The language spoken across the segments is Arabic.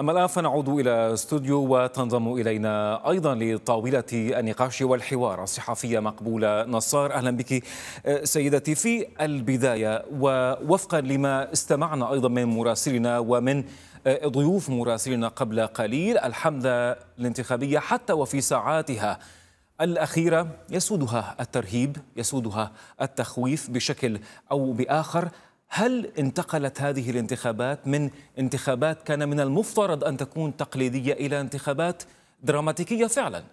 أما الآن فنعود إلى استوديو وتنضم إلينا أيضا لطاولة النقاش والحوار الصحفية مقبولة نصار أهلا بك آه، سيدتي في البداية ووفقا لما استمعنا أيضا من مراسلنا ومن آه، ضيوف مراسلنا قبل قليل الحملة الانتخابية حتى وفي ساعاتها الأخيرة يسودها الترهيب يسودها التخويف بشكل أو بآخر هل انتقلت هذه الانتخابات من انتخابات كان من المفترض ان تكون تقليديه الى انتخابات دراماتيكيه فعلا؟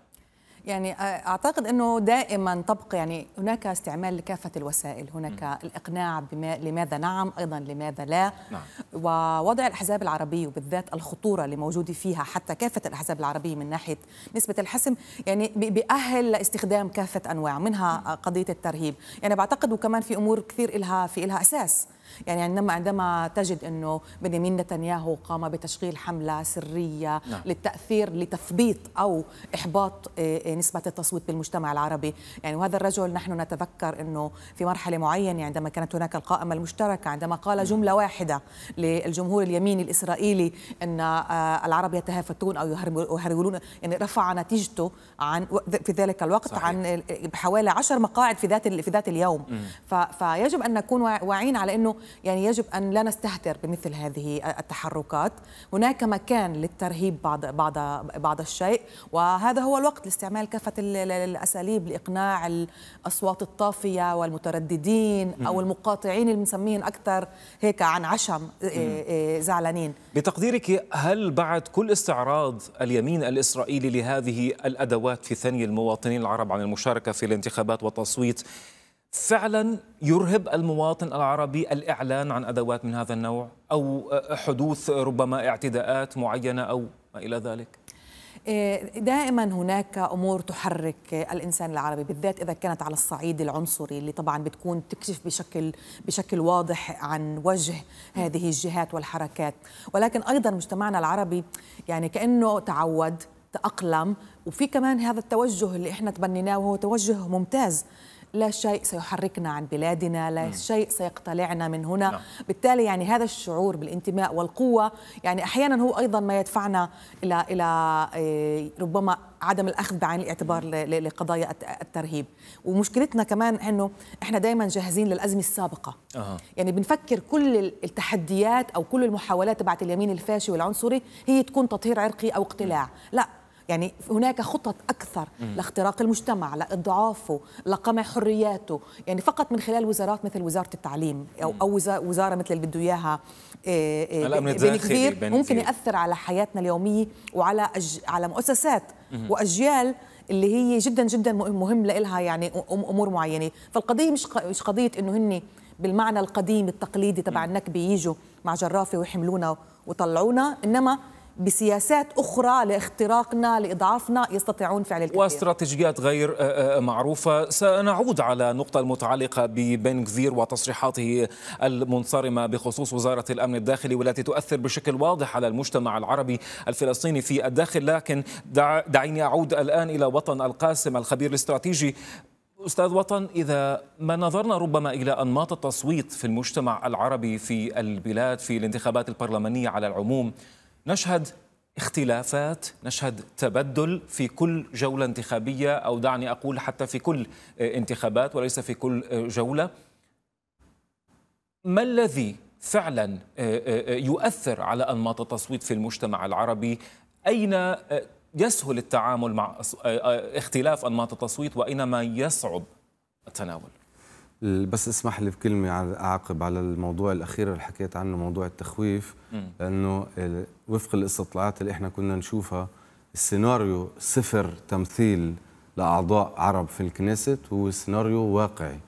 يعني اعتقد انه دائما تبقى يعني هناك استعمال لكافه الوسائل، هناك م. الاقناع بما لماذا نعم ايضا لماذا لا نعم. ووضع الاحزاب العربيه وبالذات الخطوره اللي موجوده فيها حتى كافه الاحزاب العربيه من ناحيه نسبه الحسم يعني بيأهل لاستخدام كافه انواع منها قضيه الترهيب، يعني بعتقد وكمان في امور كثير لها في الها اساس يعني عندما عندما تجد انه بنيامين نتنياهو قام بتشغيل حمله سريه نعم. للتاثير لتثبيط او احباط آه، آه، نسبه التصويت بالمجتمع العربي يعني وهذا الرجل نحن نتذكر انه في مرحله معينه عندما كانت هناك القائمه المشتركه عندما قال نعم. جمله واحده للجمهور اليميني الاسرائيلي ان آه، العرب يتهافتون او يهرولون يعني رفع نتيجته عن في ذلك الوقت صحيح. عن بحوالي 10 مقاعد في ذات في ذات اليوم فيجب ان نكون واعيين على انه يعني يجب ان لا نستهتر بمثل هذه التحركات هناك مكان للترهيب بعض بعض بعض الشيء وهذا هو الوقت لاستعمال كافه الاساليب لاقناع الاصوات الطافيه والمترددين او المقاطعين اللي بنسميهم اكثر هيك عن عشم إيه، إيه، زعلانين بتقديرك هل بعد كل استعراض اليمين الاسرائيلي لهذه الادوات في ثني المواطنين العرب عن المشاركه في الانتخابات والتصويت فعلا يرهب المواطن العربي الاعلان عن ادوات من هذا النوع او حدوث ربما اعتداءات معينه او ما الى ذلك؟ إيه، دائما هناك امور تحرك الانسان العربي بالذات اذا كانت على الصعيد العنصري اللي طبعا بتكون تكشف بشكل بشكل واضح عن وجه هذه الجهات والحركات ولكن ايضا مجتمعنا العربي يعني كانه تعود تاقلم وفي كمان هذا التوجه اللي احنا تبنيناه وهو توجه ممتاز لا شيء سيحركنا عن بلادنا لا م. شيء سيقتلعنا من هنا لا. نعم. بالتالي يعني هذا الشعور بالانتماء والقوة يعني أحيانا هو أيضا ما يدفعنا إلى, إلى إيه، ربما عدم الأخذ بعين الاعتبار لقضايا الترهيب ومشكلتنا كمان أنه إحنا دايما جاهزين للأزمة السابقة أه. يعني بنفكر كل التحديات أو كل المحاولات تبعت اليمين الفاشي والعنصري هي تكون تطهير عرقي أو اقتلاع لا يعني هناك خطط أكثر لاختراق المجتمع لإضعافه لقمع حرياته يعني فقط من خلال وزارات مثل وزارة التعليم أو, أو وزارة مثل اللي بده إياها آه، آه، بين كثير ممكن يأثر على حياتنا اليومية وعلى أج... على مؤسسات وأجيال اللي هي جدا جدا مهم لإلها يعني أمور معينة فالقضية مش مش قضية إنه هن بالمعنى القديم التقليدي تبع النكبة يجوا مع جرافة ويحملونا وطلعونا إنما بسياسات أخرى لاختراقنا لإضعافنا يستطيعون فعل الكثير واستراتيجيات غير آه، آه، آه، معروفة سنعود على النقطة المتعلقة ببن غفير وتصريحاته المنصرمة بخصوص وزارة الأمن الداخلي والتي تؤثر بشكل واضح على المجتمع العربي الفلسطيني في الداخل لكن دعيني أعود الآن إلى وطن القاسم الخبير الاستراتيجي أستاذ وطن إذا ما نظرنا ربما إلى أنماط التصويت في المجتمع العربي في البلاد في الانتخابات البرلمانية على العموم نشهد اختلافات نشهد تبدل في كل جولة انتخابية أو دعني أقول حتى في كل آه، انتخابات وليس في كل آه، جولة ما الذي فعلا آه، يؤثر على أنماط التصويت في المجتمع العربي أين يسهل التعامل مع اختلاف أنماط التصويت وأين ما يصعب التناول بس اسمح لي بكلمه اعقب على الموضوع الاخير اللي حكيت عنه موضوع التخويف لانه وفق الاستطلاعات اللي احنا كنا نشوفها السيناريو صفر تمثيل لاعضاء عرب في الكنيست هو سيناريو واقعي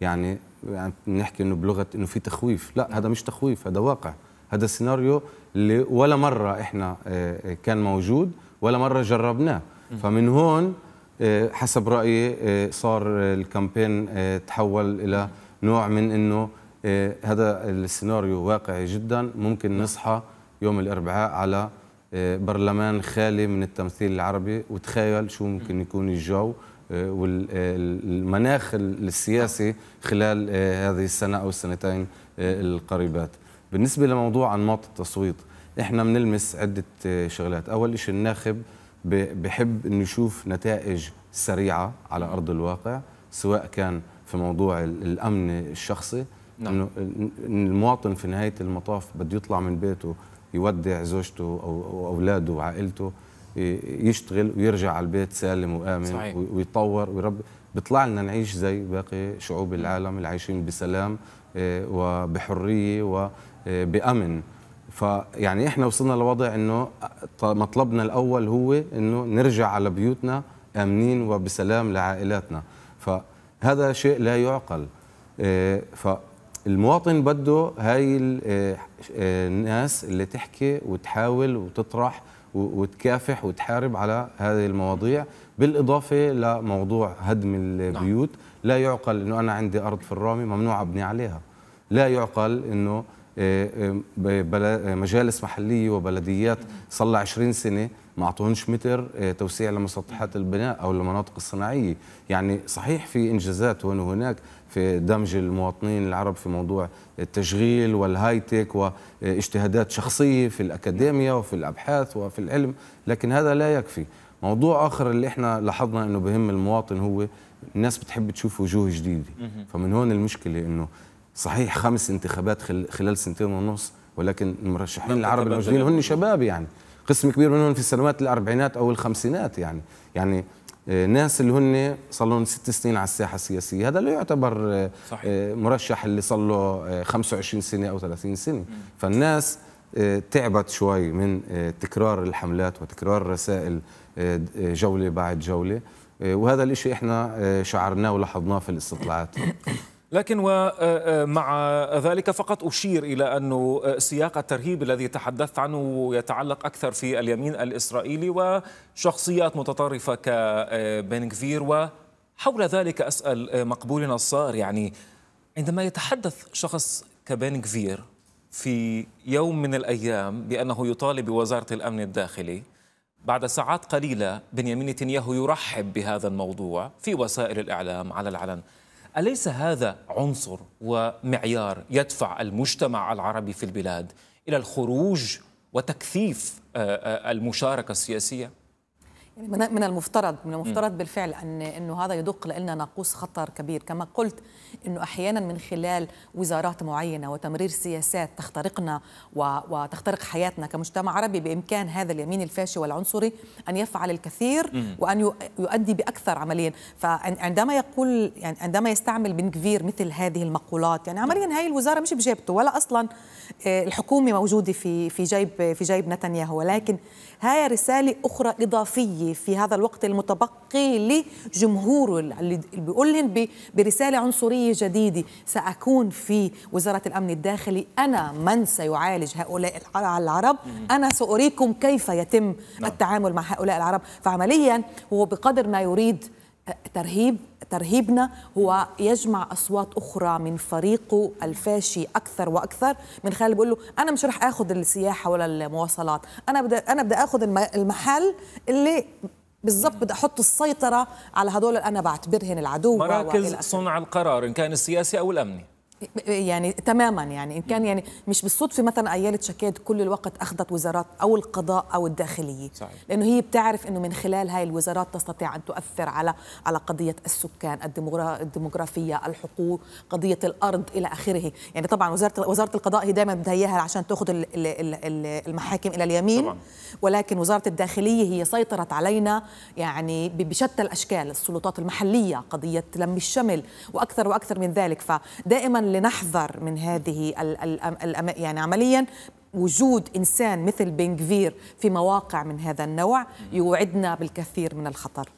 يعني يعني نحكي انه بلغه انه في تخويف لا هذا مش تخويف هذا واقع هذا السيناريو اللي ولا مره احنا آه، آه، كان موجود ولا مره جربناه فمن هون آه، حسب رايي آه، صار الكامبين آه، تحول الى نوع من انه هذا السيناريو واقعي جدا ممكن نعم. نصحى يوم الاربعاء على برلمان خالي من التمثيل العربي وتخيل شو ممكن يكون الجو والمناخ السياسي خلال هذه السنه او السنتين القريبات بالنسبه لموضوع انماط التصويت احنا بنلمس عده شغلات اول شيء الناخب بحب انه يشوف نتائج سريعه على ارض الواقع سواء كان في موضوع الامن الشخصي نعم. انه المواطن في نهايه المطاف بده يطلع من بيته يودع زوجته او اولاده وعائلته يشتغل ويرجع على البيت سالم وامن صحيح. ويطور ويربي بيطلع لنا نعيش زي باقي شعوب العالم اللي عايشين بسلام آه، وبحريه وبامن آه، فيعني احنا وصلنا لوضع انه مطلبنا الاول هو انه نرجع على بيوتنا امنين وبسلام لعائلاتنا فهذا شيء لا يعقل آه، فالمواطن بده هاي آه، آه، الناس اللي تحكي وتحاول وتطرح وتكافح وتحارب على هذه المواضيع بالإضافة لموضوع هدم البيوت نعم. لا يعقل أنه أنا عندي أرض في الرامي ممنوع أبني عليها لا يعقل أنه آه، آه، مجالس محليه وبلديات صار لها 20 سنه ما اعطوهنش متر آه، توسيع لمسطحات البناء او المناطق الصناعيه، يعني صحيح في انجازات هون وهناك في دمج المواطنين العرب في موضوع التشغيل والهاي تيك واجتهادات شخصيه في الاكاديميا وفي الابحاث وفي العلم، لكن هذا لا يكفي. موضوع اخر اللي احنا لاحظنا انه بهم المواطن هو الناس بتحب تشوف وجوه جديده، فمن هون المشكله انه صحيح خمس انتخابات خلال سنتين ونص ولكن المرشحين العرب الموجودين هن شباب يعني قسم كبير منهم في السنوات الاربعينات او الخمسينات يعني يعني آه، ناس اللي هن صار لهم ست سنين على الساحه السياسيه هذا لا يعتبر آه، صحيح. آه، مرشح اللي صار له 25 سنه او 30 سنه م. فالناس تعبت شوي من تكرار الحملات وتكرار الرسائل جوله بعد جوله وهذا الشيء احنا شعرناه ولاحظناه في الاستطلاعات لكن ومع آه، آه، ذلك فقط أشير إلى أن آه، سياق الترهيب الذي تحدثت عنه يتعلق أكثر في اليمين الإسرائيلي وشخصيات متطرفة كبنغفير وحول ذلك أسأل مقبول نصار يعني عندما يتحدث شخص كبنغفير في يوم من الأيام بأنه يطالب بوزارة الأمن الداخلي بعد ساعات قليلة بنيامين نتنياهو يرحب بهذا الموضوع في وسائل الإعلام على العلن أليس هذا عنصر ومعيار يدفع المجتمع العربي في البلاد إلى الخروج وتكثيف آه، آه، المشاركة السياسية؟ يعني من المفترض من المفترض بالفعل ان انه هذا يدق لنا ناقوس خطر كبير كما قلت انه احيانا من خلال وزارات معينه وتمرير سياسات تخترقنا وتخترق حياتنا كمجتمع عربي بامكان هذا اليمين الفاشي والعنصري ان يفعل الكثير وان يؤدي باكثر عمليا فعندما يقول يعني عندما يستعمل بن كفير مثل هذه المقولات يعني عمليا هاي الوزاره مش بجيبته ولا اصلا آه، الحكومه موجوده في في جيب في جيب نتنياهو ولكن هاي رساله اخرى اضافيه الحقيقيه في هذا الوقت المتبقي لجمهوره اللي بيقول لهم برسالة عنصرية جديدة سأكون في وزارة الأمن الداخلي أنا من سيعالج هؤلاء العرب أنا سأريكم كيف يتم نعم. التعامل مع هؤلاء العرب فعمليا هو بقدر ما يريد آه، ترهيب ترهيبنا هو يجمع اصوات اخرى من فريقه الفاشي اكثر واكثر من خلال بقول له انا مش رح اخذ السياحه ولا المواصلات انا بدي انا بدي اخذ المحل اللي بالضبط بدي احط السيطره على هدول اللي انا بعتبرهن العدو مراكز صنع القرار ان كان السياسي او الامني يعني تماما يعني ان كان يعني مش بالصدفه مثلا اياله شكاد كل الوقت اخذت وزارات او القضاء او الداخليه صحيح. لانه هي بتعرف انه من خلال هاي الوزارات تستطيع ان تؤثر على على قضيه السكان الديموغرافيه الحقوق قضيه الارض الى اخره يعني طبعا وزاره وزاره القضاء هي دائما بدها اياها عشان تاخذ المحاكم الى اليمين طبعا. ولكن وزاره الداخليه هي سيطرت علينا يعني بشتى الاشكال السلطات المحليه قضيه لم الشمل واكثر واكثر من ذلك فدائما لنحذر من هذه الـ يعني عمليا وجود إنسان مثل بنغفير في مواقع من هذا النوع يوعدنا بالكثير من الخطر